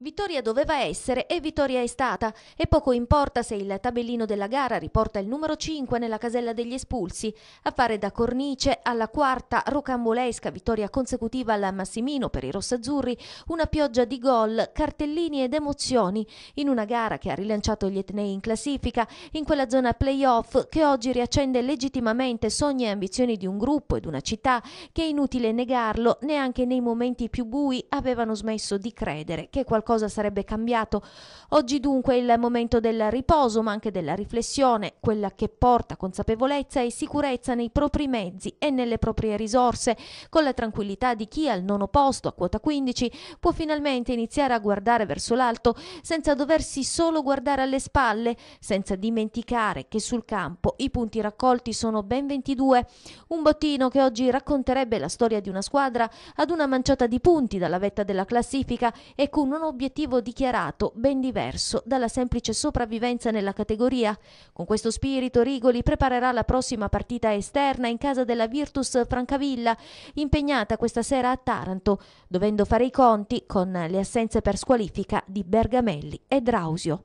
Vittoria doveva essere e vittoria è stata e poco importa se il tabellino della gara riporta il numero 5 nella casella degli espulsi a fare da cornice alla quarta rocambolesca vittoria consecutiva alla Massimino per i rossazzurri una pioggia di gol, cartellini ed emozioni in una gara che ha rilanciato gli etnei in classifica in quella zona playoff che oggi riaccende legittimamente sogni e ambizioni di un gruppo ed una città che è inutile negarlo neanche nei momenti più bui avevano smesso di credere che qualcosa qualcosa sarebbe cambiato. Oggi dunque è il momento del riposo, ma anche della riflessione, quella che porta consapevolezza e sicurezza nei propri mezzi e nelle proprie risorse, con la tranquillità di chi al nono posto, a quota 15, può finalmente iniziare a guardare verso l'alto senza doversi solo guardare alle spalle, senza dimenticare che sul campo i punti raccolti sono ben 22, un bottino che oggi racconterebbe la storia di una squadra ad una manciata di punti dalla vetta della classifica e con un obiettivo obiettivo dichiarato ben diverso dalla semplice sopravvivenza nella categoria. Con questo spirito Rigoli preparerà la prossima partita esterna in casa della Virtus Francavilla, impegnata questa sera a Taranto, dovendo fare i conti con le assenze per squalifica di Bergamelli e Drausio.